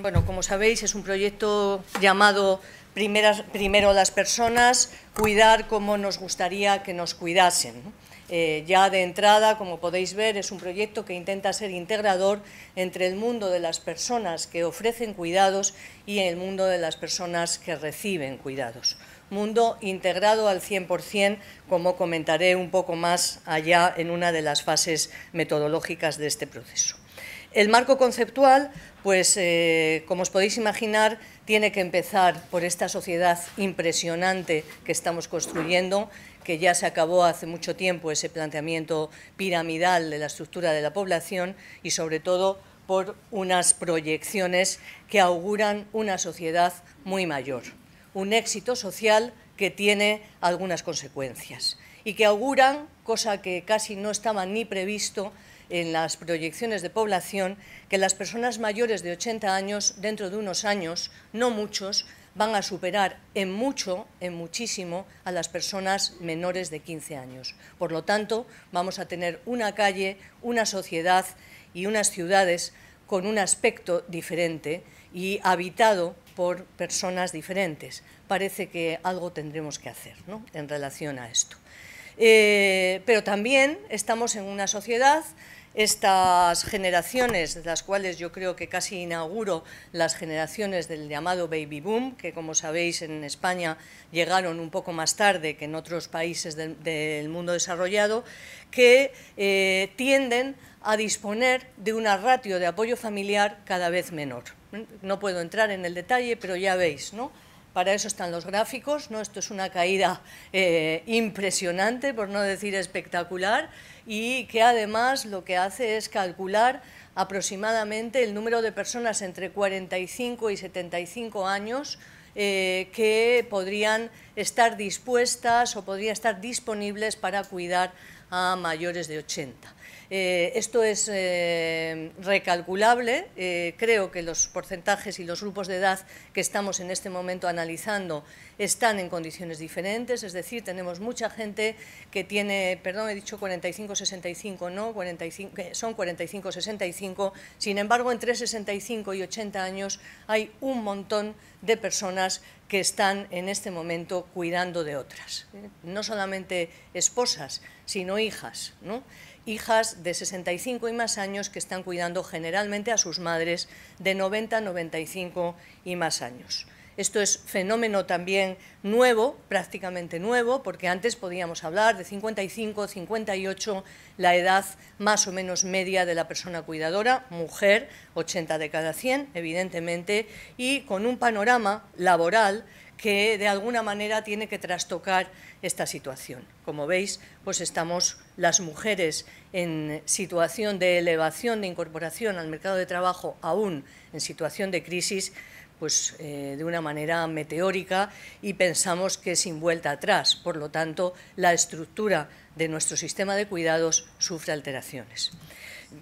bueno, como sabéis, es un proyecto llamado Primero las personas, cuidar como nos gustaría que nos cuidasen. Eh, ya de entrada, como podéis ver, es un proyecto que intenta ser integrador entre el mundo de las personas que ofrecen cuidados y el mundo de las personas que reciben cuidados. Mundo integrado al 100%, como comentaré un poco más allá en una de las fases metodológicas de este proceso. El marco conceptual, pues eh, como os podéis imaginar, tiene que empezar por esta sociedad impresionante que estamos construyendo, que ya se acabó hace mucho tiempo ese planteamiento piramidal de la estructura de la población y sobre todo por unas proyecciones que auguran una sociedad muy mayor, un éxito social que tiene algunas consecuencias y que auguran, cosa que casi no estaba ni previsto, en las proyecciones de población que las personas mayores de 80 años, dentro de unos años, no muchos, van a superar en mucho, en muchísimo, a las personas menores de 15 años. Por lo tanto, vamos a tener una calle, una sociedad y unas ciudades con un aspecto diferente y habitado por personas diferentes. Parece que algo tendremos que hacer en relación a esto. Eh, pero también estamos en una sociedad estas generaciones, de las cuales yo creo que casi inauguro las generaciones del llamado baby boom, que como sabéis en España llegaron un poco más tarde que en otros países del, mundo desarrollado, que eh, tienden a disponer de una ratio de apoyo familiar cada vez menor. No puedo entrar en el detalle, pero ya veis, ¿no? para eso están los gráficos, ¿no? esto es una caída eh, impresionante, por no decir espectacular, y que además lo que hace es calcular aproximadamente el número de personas entre 45 y 75 años eh, que podrían estar dispuestas o podrían estar disponibles para cuidar a mayores de 80. Eh, esto es eh, recalculable. Eh, creo que los porcentajes y los grupos de edad que estamos en este momento analizando están en condiciones diferentes, es decir, tenemos mucha gente que tiene, perdón, he dicho 45-65, no, 45, son 45-65, sin embargo, entre 65 y 80 años hay un montón de personas que están en este momento cuidando de otras, no solamente esposas, sino hijas, ¿no? hijas de 65 y más años que están cuidando generalmente a sus madres de 90, 95 y más años. Esto es fenómeno también nuevo, prácticamente nuevo, porque antes podíamos hablar de 55, 58, la edad más o menos media de la persona cuidadora, mujer, 80 de cada 100, evidentemente, y con un panorama laboral que de alguna manera tiene que trastocar esta situación. Como veis, pues estamos las mujeres en situación de elevación, de incorporación al mercado de trabajo, aún en situación de crisis, pues eh, de una manera meteórica y pensamos que sin vuelta atrás. Por lo tanto, la estructura de nuestro sistema de cuidados sufre alteraciones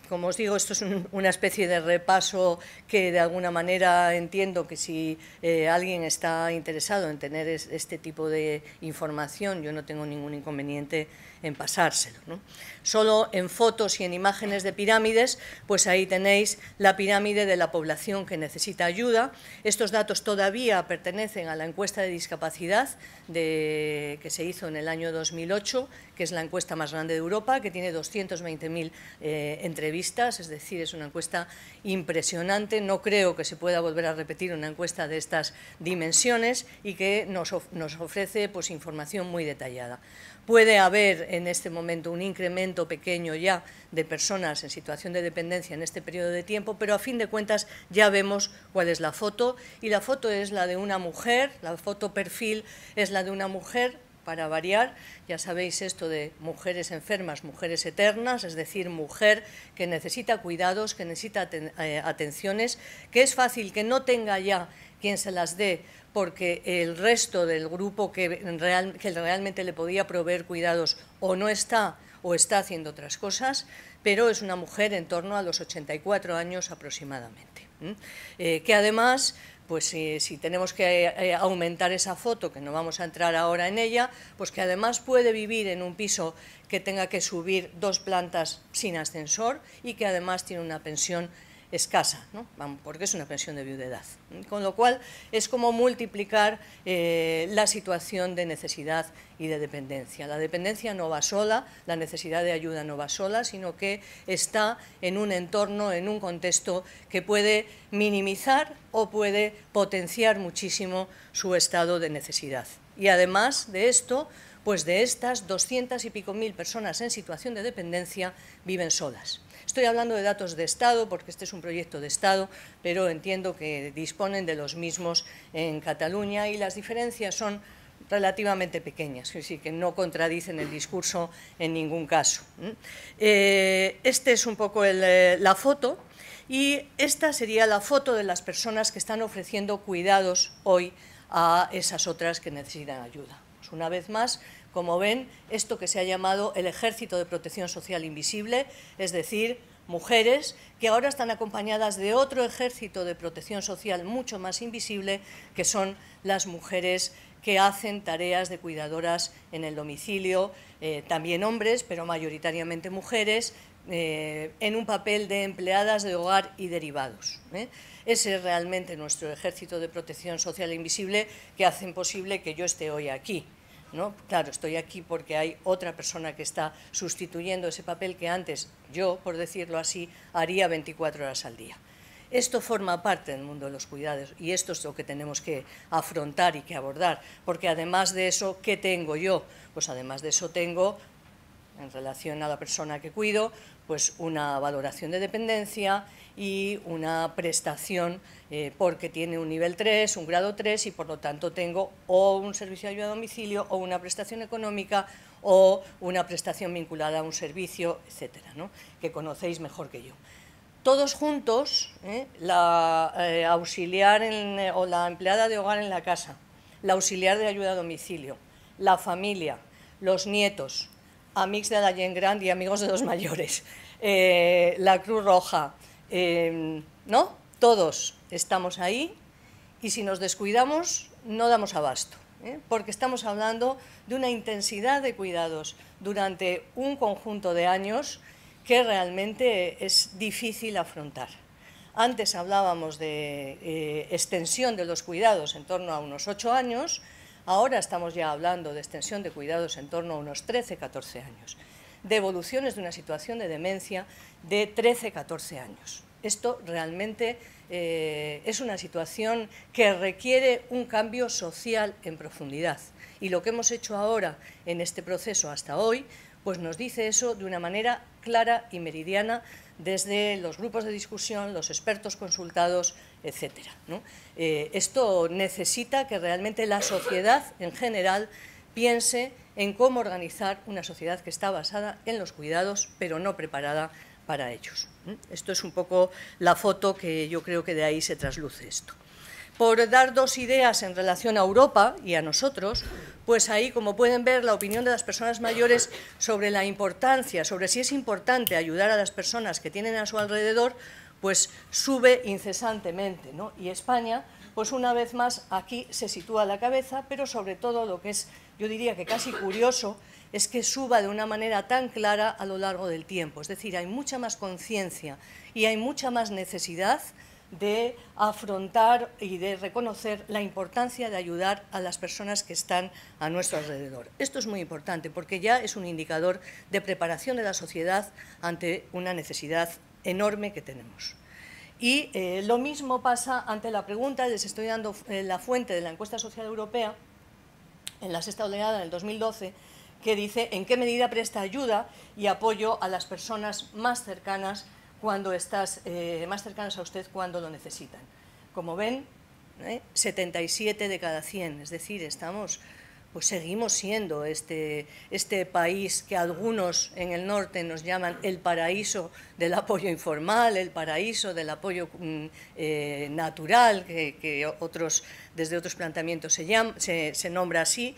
como os digo, esto es una especie de repaso que de alguna manera entiendo que si eh, alguien está interesado en tener este tipo de información, yo no tengo ningún inconveniente en pasárselo. Solo en fotos y en imágenes de pirámides, pues ahí tenéis la pirámide de la población que necesita ayuda. Estos datos todavía pertenecen a la encuesta de discapacidad que se hizo en el año 2008 que es la encuesta más grande de Europa, que tiene 220.000 eh, entrevistas, es decir, es una encuesta impresionante. No creo que se pueda volver a repetir una encuesta de estas dimensiones y que nos, ofrece pues, información muy detallada. Puede haber en este momento un incremento pequeño ya de personas en situación de dependencia en este periodo de tiempo, pero a fin de cuentas ya vemos cuál es la foto y la foto es la de una mujer, la foto perfil es la de una mujer para variar. Ya sabéis esto de mujeres enfermas, mujeres eternas, es decir, mujer que necesita cuidados, que necesita eh, atenciones, que es fácil que no tenga ya quien se las dé, porque el resto del grupo que, realmente le podía proveer cuidados o no está o está haciendo otras cosas, pero es una mujer en torno a los 84 años aproximadamente, eh, que además pues si, tenemos que eh, eh, aumentar esa foto, que no vamos a entrar ahora en ella, pues que además puede vivir en un piso que tenga que subir dos plantas sin ascensor y que además tiene una pensión escasa, porque es una pensión de viudedad. Con lo cual es como multiplicar eh, la situación de necesidad y de dependencia. La dependencia no va sola, la necesidad de ayuda no va sola, sino que está en un entorno, en un contexto que puede minimizar o puede potenciar muchísimo su estado de necesidad. Y además de esto, pues de estas doscientas y pico mil personas en situación de dependencia viven solas. Estoy hablando de datos de Estado porque este es un proyecto de Estado, pero entiendo que disponen de los mismos en Cataluña y las diferencias son relativamente pequeñas, es decir, que no contradicen el discurso en ningún caso. Esta eh, este es un poco eh, la foto y esta sería la foto de las personas que están ofreciendo cuidados hoy a esas otras que necesitan ayuda. Pues una vez más, como ven, esto que se ha llamado el Ejército de Protección Social Invisible, es decir, mujeres que ahora están acompañadas de otro ejército de protección social mucho más invisible, que son las mujeres que hacen tareas de cuidadoras en el domicilio, eh, también hombres, pero mayoritariamente mujeres, eh, en un papel de empleadas de hogar y derivados. ¿eh? Ese es realmente nuestro ejército de protección social invisible que hace posible que yo esté hoy aquí. Claro, estoy aquí porque hay otra persona que está sustituyendo ese papel que antes yo, por decirlo así, haría 24 horas al día. Esto forma parte del mundo de los cuidados y esto es lo que tenemos que afrontar y que abordar, porque además de eso, ¿qué tengo yo? Pues además de eso tengo en relación a la persona que cuido, pues una valoración de dependencia y una prestación eh, porque tiene un nivel 3, un grado 3 y por lo tanto tengo o un servicio de ayuda a domicilio o una prestación económica o una prestación vinculada a un servicio, etcétera, que conocéis mejor que yo. Todos juntos, ¿eh? la eh, auxiliar o la empleada de hogar en la casa, la auxiliar de ayuda a domicilio, la familia, los nietos, Amigos de la Gent Grand y Amigos de los Mayores, eh, la Cruz Roja, em, ¿no? Todos estamos ahí y si nos descuidamos no damos abasto, ¿eh? porque estamos hablando de una intensidad de cuidados durante un conjunto de años que realmente es difícil afrontar. Antes hablábamos de eh, extensión de los cuidados en torno a unos ocho años, Ahora estamos ya hablando de extensión de cuidados en torno a unos 13-14 años, de evoluciones de una situación de demencia de 13-14 años. Esto realmente eh, es una situación que requiere un cambio social en profundidad. Y lo que hemos hecho ahora en este proceso hasta hoy, pues nos dice eso de una manera clara y meridiana desde los grupos de discusión, los expertos consultados, etcétera. Eh, esto necesita que realmente la sociedad en general piense en cómo organizar una sociedad que está basada en los cuidados, pero no preparada para ellos. Esto es un poco la foto que yo creo que de ahí se trasluce esto. Por dar dos ideas en relación a Europa y a nosotros, pues ahí, como pueden ver, la opinión de las personas mayores sobre la importancia, sobre si es importante ayudar a las personas que tienen a su alrededor, pues sube incesantemente, ¿no? Y España, pues una vez más aquí se sitúa la cabeza, pero sobre todo lo que es, yo diría que casi curioso, es que suba de una manera tan clara a lo largo del tiempo. Es decir, hay mucha más conciencia y hay mucha más necesidad de afrontar y de reconocer la importancia de ayudar a las personas que están a nuestro alrededor. Esto es muy importante porque ya es un indicador de preparación de la sociedad ante una necesidad enorme que tenemos. Y eh, lo mismo pasa ante la pregunta, les estoy dando eh, la fuente de la encuesta social europea, en la sexta oleada del 2012, que dice en qué medida presta ayuda y apoyo a las personas más cercanas, cuando estás, eh, más cercanas a usted cuando lo necesitan. Como ven, 77 de cada 100, es decir, estamos pues seguimos siendo este, este país que algunos en el norte nos llaman el paraíso del apoyo informal, el paraíso del apoyo mm, eh, natural, que, otros, desde otros planteamientos se, se nombra así.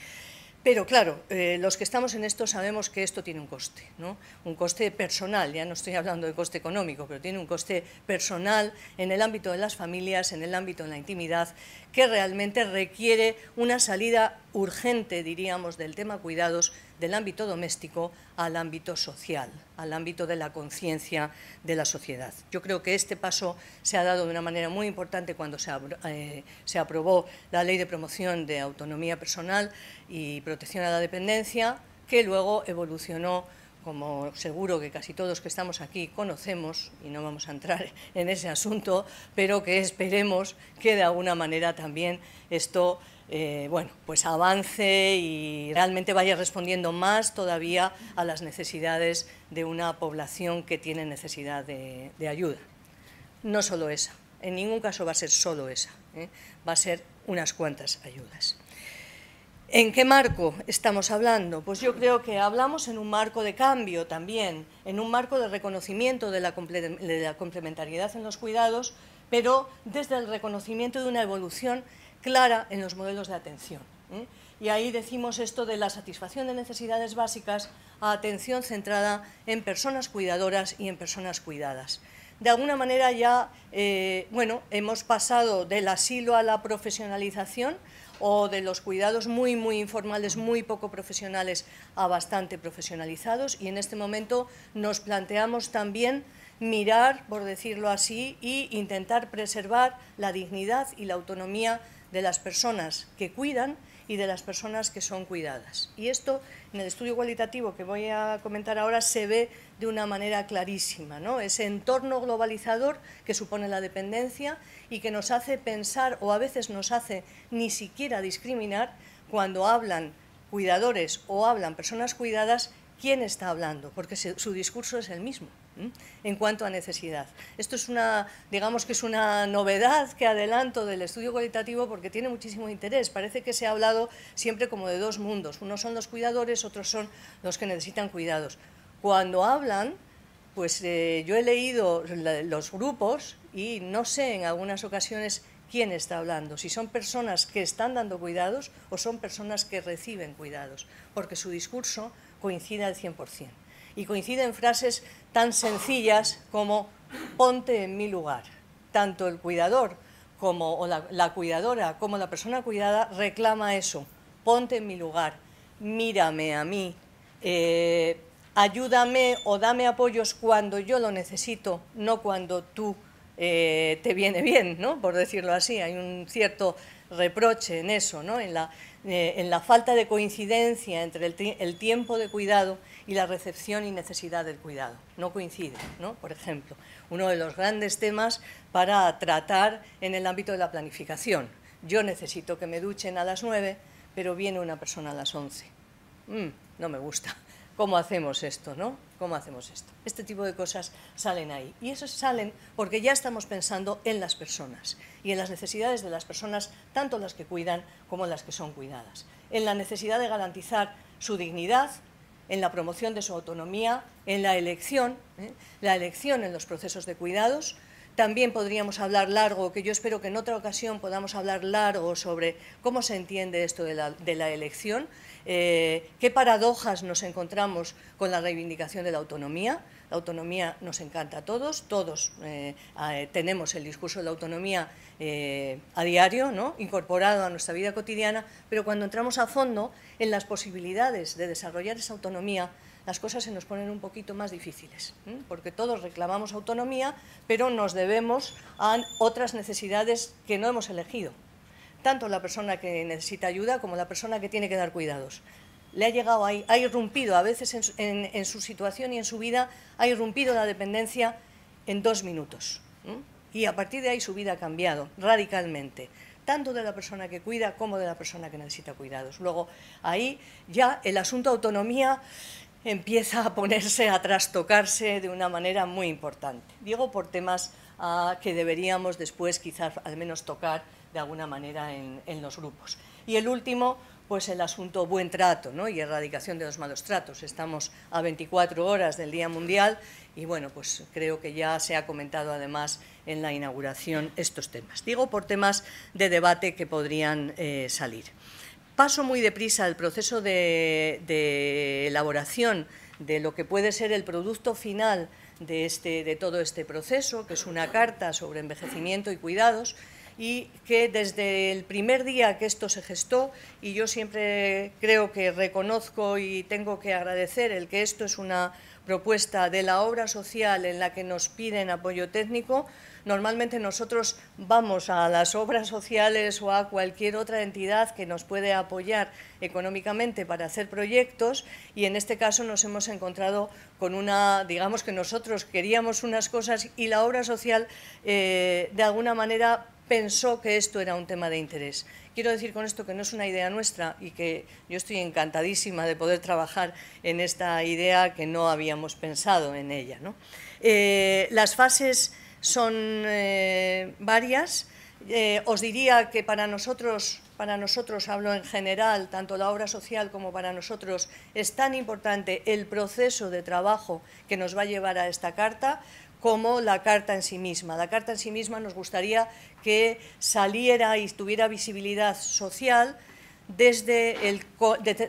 Pero claro, eh, los que estamos en esto sabemos que esto tiene un coste, ¿no? un coste personal, ya no estoy hablando de coste económico, pero tiene un coste personal en el ámbito de las familias, en el ámbito de la intimidad, que realmente requiere una salida urgente, diríamos, del tema cuidados del ámbito doméstico al ámbito social, al ámbito de la conciencia de la sociedad. Yo creo que este paso se ha dado de una manera muy importante cuando eh, se, aprobó la Ley de Promoción de Autonomía Personal y Protección a la Dependencia, que luego evolucionó como seguro que casi todos que estamos aquí conocemos, y no vamos a entrar en ese asunto, pero que esperemos que de alguna manera también esto eh, bueno, pues avance y realmente vaya respondiendo más todavía a las necesidades de una población que tiene necesidad de, ayuda. No solo esa, en ningún caso va a ser solo esa, ¿eh? va a ser unas cuantas ayudas. ¿En qué marco estamos hablando? Pues yo creo que hablamos en un marco de cambio también, en un marco de reconocimiento de la, de la complementariedad en los cuidados, pero desde el reconocimiento de una evolución clara en los modelos de atención. ¿eh? Y ahí decimos esto de la satisfacción de necesidades básicas a atención centrada en personas cuidadoras y en personas cuidadas. De alguna manera ya, eh, bueno, hemos pasado del asilo a la profesionalización o de los cuidados muy, muy informales, muy poco profesionales a bastante profesionalizados y en este momento nos planteamos también mirar, por decirlo así, e intentar preservar la dignidad y la autonomía de las personas que cuidan y de las personas que son cuidadas. Y esto en el estudio cualitativo que voy a comentar ahora se ve de una manera clarísima, ¿no? ese entorno globalizador que supone la dependencia y que nos hace pensar o a veces nos hace ni siquiera discriminar cuando hablan cuidadores o hablan personas cuidadas, quién está hablando, porque su discurso es el mismo en cuanto a necesidad. Esto es una, digamos que es una novedad que adelanto del estudio cualitativo porque tiene muchísimo interés. Parece que se ha hablado siempre como de dos mundos. Unos son los cuidadores, otros son los que necesitan cuidados. Cuando hablan, pues eh, yo he leído los grupos y no sé en algunas ocasiones quién está hablando, si son personas que están dando cuidados o son personas que reciben cuidados, porque su discurso coincide al 100% y coinciden frases tan sencillas como ponte en mi lugar. Tanto el cuidador como la, cuidadora como la persona cuidada reclama eso, ponte en mi lugar, mírame a mí, eh, ayúdame o dame apoyos cuando yo lo necesito, no cuando tú eh, te viene bien, ¿no? por decirlo así. Hay un cierto reproche en eso, ¿no? en la eh, en la falta de coincidencia entre el, tiempo de cuidado y la recepción y necesidad del cuidado. No coincide, ¿no? Por ejemplo, uno de los grandes temas para tratar en el ámbito de la planificación. Yo necesito que me duchen a las 9, pero viene una persona a las 11. Mm, no me gusta cómo hacemos esto, ¿Cómo hacemos esto? Este tipo de cosas salen ahí. Y eso salen porque ya estamos pensando en las personas y en las necesidades de las personas, tanto las que cuidan como las que son cuidadas. En la necesidad de garantizar su dignidad, en la promoción de su autonomía, en la elección, ¿eh? la elección en los procesos de cuidados, también podríamos hablar largo, que yo espero que en otra ocasión podamos hablar largo sobre cómo se entiende esto de la, elección, eh, qué paradojas nos encontramos con la reivindicación de la autonomía. La autonomía nos encanta a todos, todos eh, eh, tenemos el discurso de la autonomía a diario, incorporado a nuestra vida cotidiana, pero cuando entramos a fondo en las posibilidades de desarrollar esa autonomía, las cosas se nos ponen un poquito más difíciles, porque todos reclamamos autonomía, pero nos debemos a otras necesidades que no hemos elegido, tanto la persona que necesita ayuda como la persona que tiene que dar cuidados. Le ha llegado ahí, ha irrumpido a veces en, su situación y en su vida, ha irrumpido la dependencia en dos minutos. Y a partir de ahí su vida ha cambiado radicalmente tanto de la persona que cuida como de la persona que necesita cuidados. Luego, ahí ya el asunto autonomía empieza a ponerse, a trastocarse de una manera muy importante. Digo por temas ah, que deberíamos después quizás al menos tocar de alguna manera en, los grupos. Y el último, pues el asunto buen trato ¿no? y erradicación de los malos tratos. Estamos a 24 horas del Día Mundial y bueno, pues creo que ya se ha comentado además en la inauguración estos temas. Digo por temas de debate que podrían eh, salir paso muy deprisa al proceso de, elaboración de lo que puede ser el producto final este, de todo este proceso, que es una carta sobre envejecimiento y cuidados, y que desde el primer día que esto se gestó, y yo siempre creo que reconozco y tengo que agradecer el que esto es una propuesta de la obra social en la que nos piden apoyo técnico, normalmente nosotros vamos a las obras sociales o a cualquier otra entidad que nos puede apoyar económicamente para hacer proyectos y en este caso nos hemos encontrado con una, digamos que nosotros queríamos unas cosas y la obra social eh, de alguna manera pensó que esto era un tema de interés. Quiero decir con esto que no es una idea nuestra y que yo estoy encantadísima de poder trabajar en esta idea que no habíamos pensado en ella. Eh, las fases son eh, varias. Eh, os diría que para nosotros, para nosotros hablo en general, tanto la obra social como para nosotros, es tan importante el proceso de trabajo que nos va a llevar a esta carta como la carta en sí misma. La carta en sí misma nos gustaría que saliera y tuviera visibilidad social desde,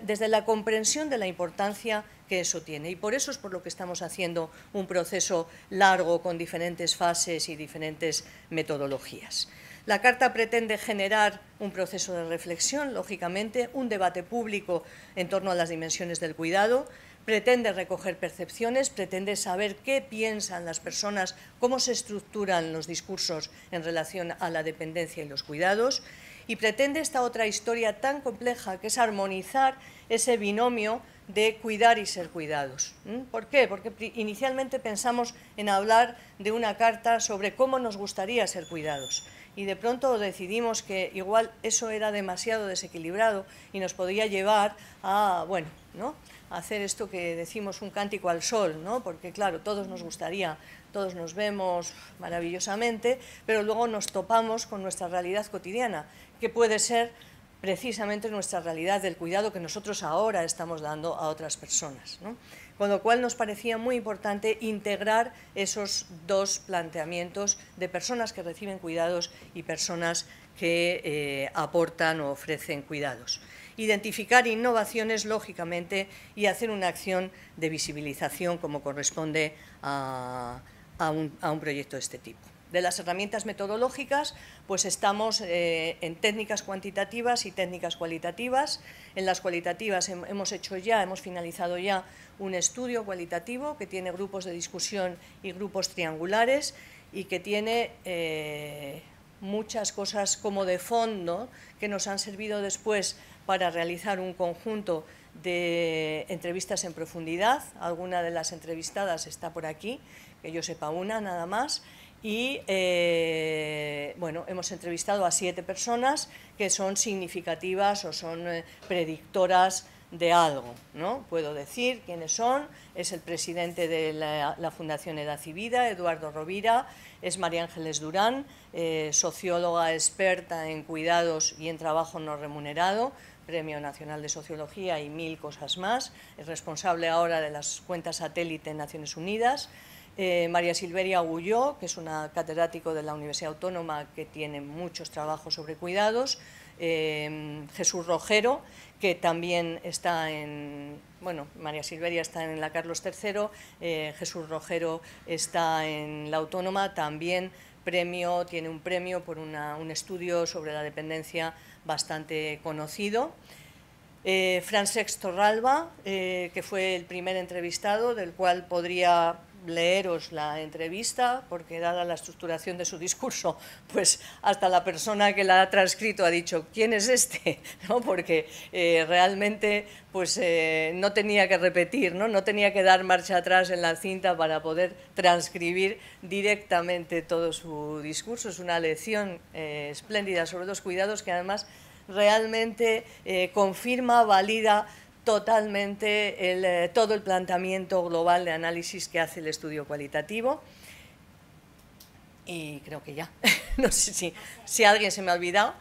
desde la comprensión de la importancia que eso tiene. Y por eso es por lo que estamos haciendo un proceso largo con diferentes fases y diferentes metodologías. La Carta pretende generar un proceso de reflexión, lógicamente, un debate público en torno a las dimensiones del cuidado, pretende recoger percepciones, pretende saber qué piensan las personas, cómo se estructuran los discursos en relación a la dependencia y los cuidados, y pretende esta otra historia tan compleja que es armonizar ese binomio de cuidar y ser cuidados. ¿Mm? ¿Por qué? Porque inicialmente pensamos en hablar de una carta sobre cómo nos gustaría ser cuidados y de pronto decidimos que igual eso era demasiado desequilibrado y nos podía llevar a, bueno, ¿no? hacer esto que decimos un cántico al sol, ¿no? porque claro, todos nos gustaría, todos nos vemos maravillosamente, pero luego nos topamos con nuestra realidad cotidiana, que puede ser precisamente nuestra realidad del cuidado que nosotros ahora estamos dando a otras personas. Con lo cual nos parecía muy importante integrar esos dos planteamientos de personas que reciben cuidados y personas que eh, aportan o ofrecen cuidados identificar innovaciones lógicamente y hacer una acción de visibilización como corresponde a, un, proyecto de este tipo. De las herramientas metodológicas, pues estamos eh, en técnicas cuantitativas y técnicas cualitativas. En las cualitativas hemos hecho ya, hemos finalizado ya un estudio cualitativo que tiene grupos de discusión y grupos triangulares y que tiene eh, muchas cosas como de fondo que nos han servido después para realizar un conjunto de entrevistas en profundidad. Alguna de las entrevistadas está por aquí, que yo sepa una nada más. Y eh, bueno, hemos entrevistado a siete personas que son significativas o son eh, predictoras de algo. ¿no? Puedo decir quiénes son. Es el presidente de la, Fundación Edad y Vida, Eduardo Rovira. Es María Ángeles Durán, eh, socióloga experta en cuidados y en trabajo no remunerado Premio Nacional de Sociología y mil cosas más. Es responsable ahora de las cuentas satélite en Naciones Unidas. Eh, María Silveria Agulló, que es una catedrático de la Universidad Autónoma que tiene muchos trabajos sobre cuidados. Eh, Jesús Rojero, que también está en, bueno, María Silveria está en la Carlos III, eh, Jesús Rojero está en la Autónoma, también premio, tiene un premio por un estudio sobre la dependencia bastante conocido. Eh, Franz eh, que fue el primer entrevistado, del cual podría leeros la entrevista, porque dada la estructuración de su discurso, pues hasta la persona que la ha transcrito ha dicho, ¿quién es este? ¿No? Porque eh, realmente pues, eh, no tenía que repetir, ¿no? no tenía que dar marcha atrás en la cinta para poder transcribir directamente todo su discurso. Es una lección eh, espléndida sobre los cuidados que además realmente confirma, valida totalmente eh, todo el planteamiento global de análisis que hace el estudio cualitativo. Y creo que ya. no sé si, si alguien se me ha olvidado.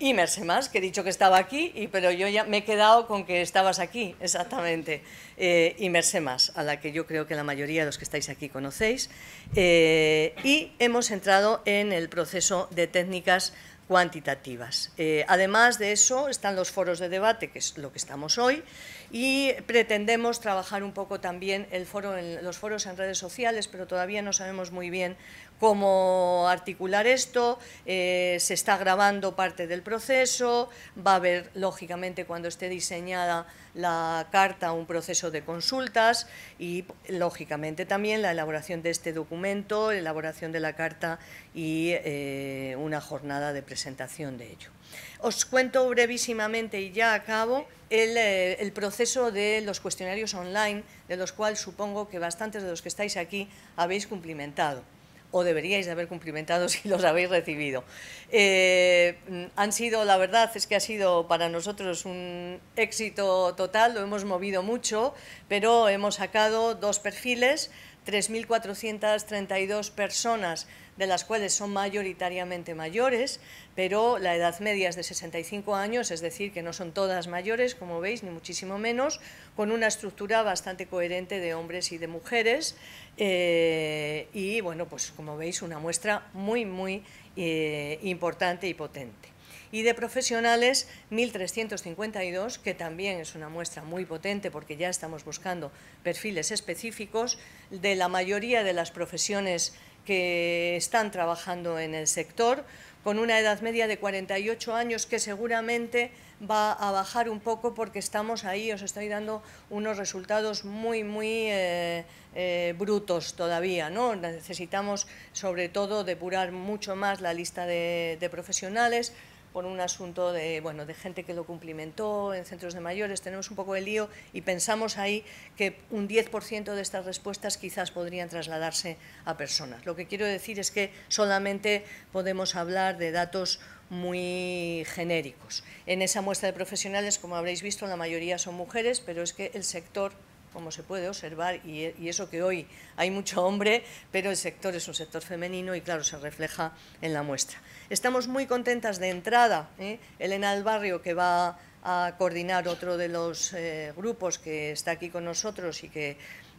Y más, que he dicho que estaba aquí, y, pero yo ya me he quedado con que estabas aquí, exactamente. Eh, más, a la que yo creo que la mayoría de los que estáis aquí conocéis. Eh, y hemos entrado en el proceso de técnicas cuantitativas. Eh, además de eso están los foros de debate, que es lo que estamos hoy, y pretendemos trabajar un poco también el foro los foros en redes sociales, pero todavía no sabemos muy bien cómo articular esto, eh, se está grabando parte del proceso, va a haber, lógicamente, cuando esté diseñada la carta, un proceso de consultas y, lógicamente, también la elaboración de este documento, la elaboración de la carta y eh, una jornada de presentación de ello. Os cuento brevísimamente y ya acabo eh, el, proceso de los cuestionarios online, de los cuales supongo que bastantes de los que estáis aquí habéis cumplimentado o deberíais haber cumplimentado si los habéis recibido. Eh, han sido, la verdad es que ha sido para nosotros un éxito total, lo hemos movido mucho, pero hemos sacado dos perfiles, 3.432 personas de las cuales son mayoritariamente mayores, pero la edad media es de 65 años, es decir, que no son todas mayores, como veis, ni muchísimo menos, con una estructura bastante coherente de hombres y de mujeres. Eh, y bueno, pues como veis, una muestra muy, muy eh, importante y potente y de profesionales 1.352, que también es una muestra muy potente porque ya estamos buscando perfiles específicos de la mayoría de las profesiones que están trabajando en el sector, con una edad media de 48 años que seguramente va a bajar un poco porque estamos ahí, os estoy dando unos resultados muy, muy eh, eh, brutos todavía. ¿no? Necesitamos sobre todo depurar mucho más la lista de profesionales, por un asunto de, bueno, de gente que lo cumplimentó en centros de mayores, tenemos un poco de lío y pensamos ahí que un 10% de estas respuestas quizás podrían trasladarse a personas. Lo que quiero decir es que solamente podemos hablar de datos muy genéricos. En esa muestra de profesionales, como habréis visto, la mayoría son mujeres, pero es que el sector como se puede observar, y, eso que hoy hay mucho hombre, pero el sector es un sector femenino y claro, se refleja en la muestra. Estamos muy contentas de entrada, ¿eh? Elena del Barrio, que va a coordinar otro de los eh, grupos que está aquí con nosotros y que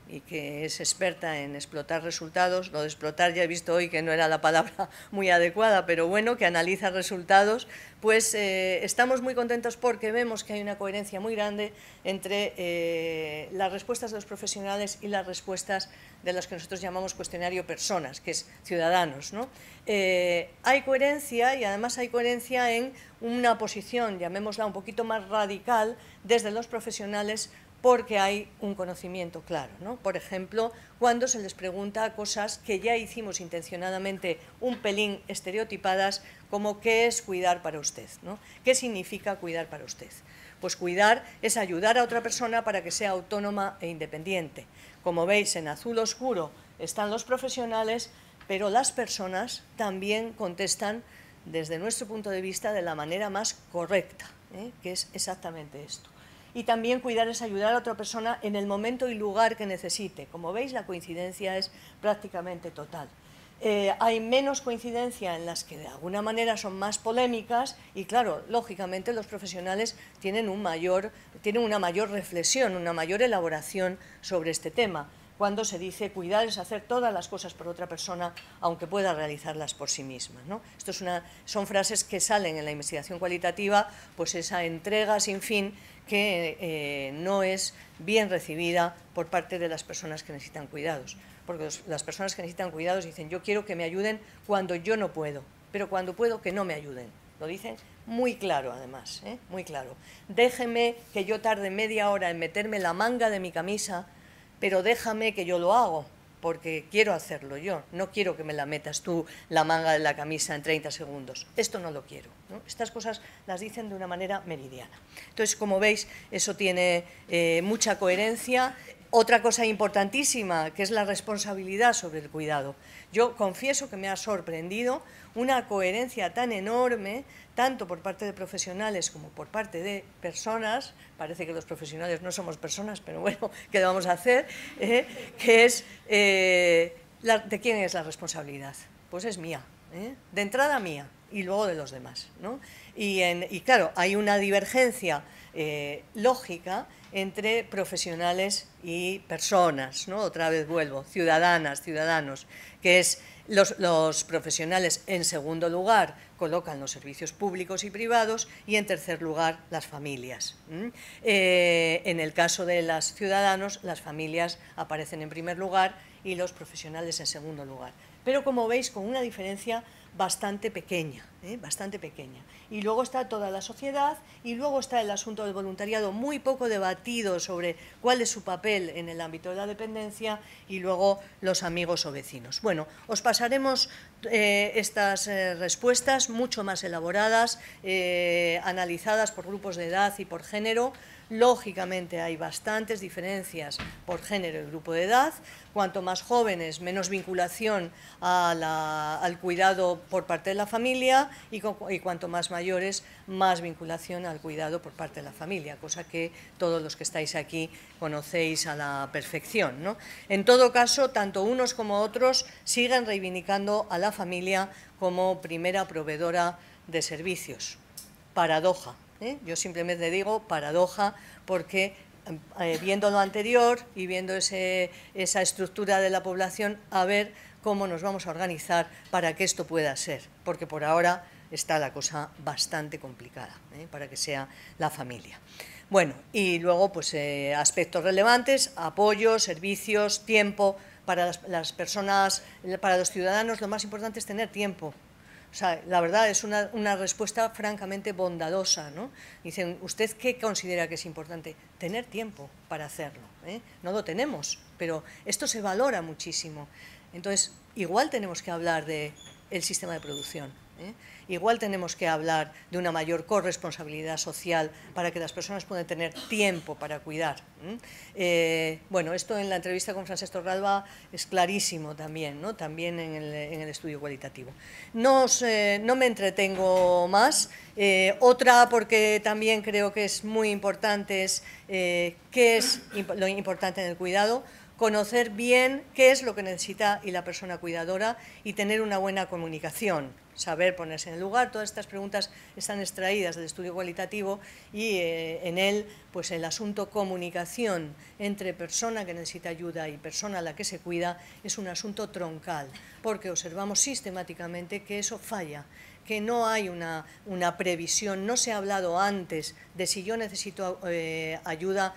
y que es experta en explotar resultados. Lo de explotar ya he visto hoy que no era la palabra muy adecuada, pero bueno, que analiza resultados, pues eh, estamos muy contentos porque vemos que hay una coherencia muy grande entre eh, las respuestas de los profesionales y las respuestas de las que nosotros llamamos cuestionario personas, que es ciudadanos. ¿no? Eh, hay coherencia y además hay coherencia en una posición, llamémosla un poquito más radical, desde los profesionales porque hay un conocimiento claro. Por ejemplo, cuando se les pregunta cosas que ya hicimos intencionadamente un pelín estereotipadas, como qué es cuidar para usted, qué significa cuidar para usted. Pues cuidar es ayudar a otra persona para que sea autónoma e independiente. Como veis, en azul oscuro están los profesionales, pero las personas también contestan desde nuestro punto de vista de la manera más correcta, ¿eh? que es exactamente esto y también cuidar es ayudar a otra persona en el momento y lugar que necesite. Como veis, la coincidencia es prácticamente total. Eh, hay menos coincidencia en las que de alguna manera son más polémicas y claro, lógicamente los profesionales tienen, un mayor, tienen una mayor reflexión, una mayor elaboración sobre este tema cuando se dice cuidar es hacer todas las cosas por otra persona, aunque pueda realizarlas por sí misma. ¿no? son frases que salen en la investigación cualitativa, pues esa entrega sin fin que eh, no es bien recibida por parte de las personas que necesitan cuidados. Porque las personas que necesitan cuidados dicen, yo quiero que me ayuden cuando yo no puedo, pero cuando puedo que no me ayuden. Lo dicen muy claro, además, ¿eh? muy claro. Déjeme que yo tarde media hora en meterme la manga de mi camisa pero déjame que yo lo hago, porque quiero hacerlo yo, no quiero que me la metas tú la manga de la camisa en 30 segundos, esto no lo quiero. Estas cosas las dicen de una manera meridiana. Entonces, como veis, eso tiene eh, mucha coherencia otra cosa importantísima, que es la responsabilidad sobre el cuidado. Yo confieso que me ha sorprendido una coherencia tan enorme, tanto por parte de profesionales como por parte de personas, parece que los profesionales no somos personas, pero bueno, ¿qué debemos vamos a hacer? ¿Eh? es, eh, ¿de quién es la responsabilidad? Pues es mía, ¿eh? de entrada mía y luego de los demás. Y, claro, hay una divergencia eh, lógica entre profesionales y personas, otra vez vuelvo, ciudadanas, ciudadanos, que es los, profesionales en segundo lugar colocan los servicios públicos y privados y en tercer lugar las familias. Eh, en el caso de las ciudadanos, las familias aparecen en primer lugar y los profesionales en segundo lugar. Pero como veis, con una diferencia bastante pequeña, ¿eh? bastante pequeña. Y luego está toda la sociedad y luego está el asunto del voluntariado muy poco debatido sobre cuál es su papel en el ámbito de la dependencia y luego los amigos o vecinos. Bueno, os pasaremos eh, estas eh, respuestas mucho más elaboradas, analizadas por grupos de edad y por género. Lógicamente hay bastantes diferencias por género y grupo de edad. Cuanto más jóvenes, menos vinculación al cuidado por parte de la familia y, cuanto más mayores, más vinculación al cuidado por parte de la familia, cosa que todos los que estáis aquí conocéis a la perfección. En todo caso, tanto unos como otros siguen reivindicando a la familia como primera proveedora de servicios. Paradoja, ¿eh? Yo simplemente digo paradoja porque eh, viendo lo anterior y viendo esa estructura de la población, a ver cómo nos vamos a organizar para que esto pueda ser, porque por ahora está la cosa bastante complicada ¿eh? para que sea la familia. Bueno, y luego pues aspectos relevantes, apoyos, servicios, tiempo, para las personas, para los ciudadanos lo más importante es tener tiempo, o sea, la verdad es una, respuesta francamente bondadosa. ¿no? Dicen, ¿usted qué considera que es importante? Tener tiempo para hacerlo. ¿eh? No lo tenemos, pero esto se valora muchísimo. Entonces, igual tenemos que hablar del sistema de producción, ¿eh? Igual tenemos que hablar de una mayor corresponsabilidad social para que las personas puedan tener tiempo para cuidar. Eh, bueno, esto en la entrevista con Francisco Ralba es clarísimo también, ¿no? también en el, estudio cualitativo. No, me entretengo más. Eh, otra, porque también creo que es muy importante, es qué es lo importante en el cuidado conocer bien qué es lo que necesita y la persona cuidadora y tener una buena comunicación saber ponerse en el lugar. Todas estas preguntas están extraídas del estudio cualitativo y eh, en él, pues el asunto comunicación entre persona que necesita ayuda y persona a la que se cuida es un asunto troncal, porque observamos sistemáticamente que eso falla que no hay una, previsión, no se ha hablado antes de si yo necesito eh, ayuda,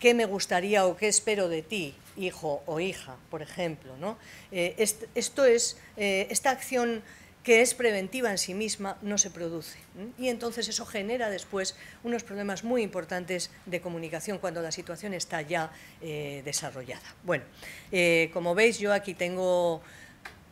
qué me gustaría o qué espero de ti, hijo o hija, por ejemplo. ¿no? Eh, esto es, esta acción que es preventiva en sí misma, no se produce. Y entonces eso genera después unos problemas muy importantes de comunicación cuando la situación está ya eh, desarrollada. Bueno, eh, como veis, yo aquí tengo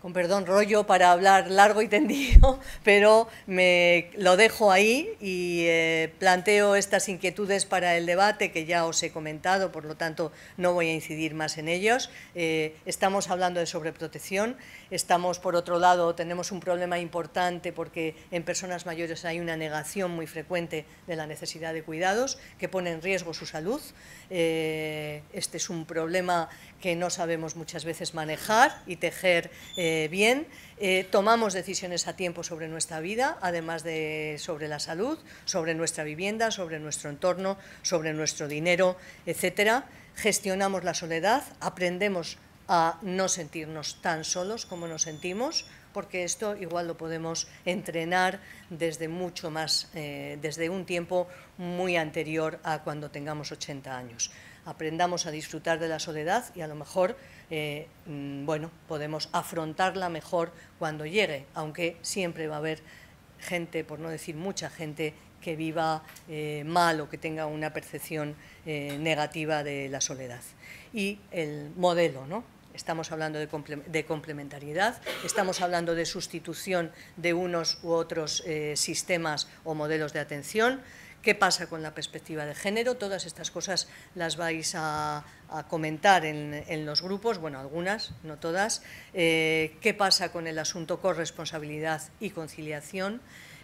con perdón, rollo para hablar largo y tendido, pero me lo dejo ahí y eh, planteo estas inquietudes para el debate que ya os he comentado, por lo tanto no voy a incidir más en ellos. Eh, estamos hablando de sobreprotección, estamos por otro lado, tenemos un problema importante porque en personas mayores hay una negación muy frecuente de la necesidad de cuidados que pone en riesgo su salud. Eh, este es un problema que no sabemos muchas veces manejar y tejer. Eh, bien, eh, tomamos decisiones a tiempo sobre nuestra vida, además de sobre la salud, sobre nuestra vivienda, sobre nuestro entorno, sobre nuestro dinero, etcétera. Gestionamos la soledad, aprendemos a no sentirnos tan solos como nos sentimos, porque esto igual lo podemos entrenar desde mucho más, eh, desde un tiempo muy anterior a cuando tengamos 80 años. Aprendamos a disfrutar de la soledad y a lo mejor eh, mm, bueno, podemos afrontarla mejor cuando llegue, aunque siempre va a haber gente, por no decir mucha gente, que viva eh, mal o que tenga una percepción eh, negativa de la soledad. Y el modelo, ¿no? Estamos hablando de, complementariedad, estamos hablando de sustitución de unos u otros sistemas o modelos de atención, qué pasa con la perspectiva de género. Todas estas cosas las vais a, comentar en, los grupos, bueno, algunas, no todas. Eh, ¿Qué pasa con el asunto corresponsabilidad y conciliación?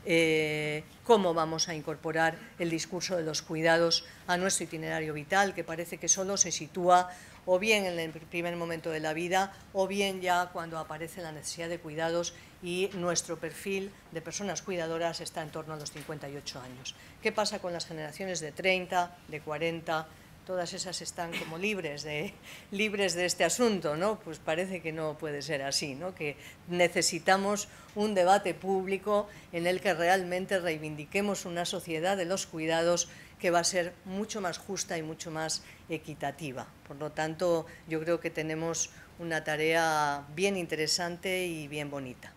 Eh, cómo vamos a incorporar el discurso de los cuidados a nuestro itinerario vital, que parece que solo se sitúa o bien en el primer momento de la vida, o bien ya cuando aparece la necesidad de cuidados y nuestro perfil de personas cuidadoras está en torno a los 58 años. ¿Qué pasa con las generaciones de 30, de 40? Todas esas están como libres de, libres de este asunto, ¿no? Pues parece que no puede ser así, ¿no? Que necesitamos un debate público en el que realmente reivindiquemos una sociedad de los cuidados que va a ser mucho más justa y mucho más equitativa. Por lo tanto, yo creo que tenemos una tarea bien interesante y bien bonita.